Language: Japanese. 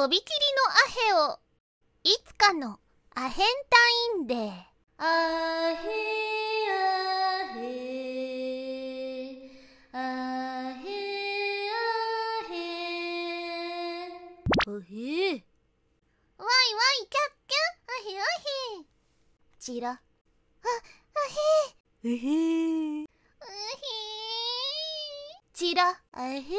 飛び散りのアヘをいつかのアヘンタインデーアヘアヘアヘアヘアヘわいわいキャッキャアヘアヘチラあアヘうへうへチラアヘア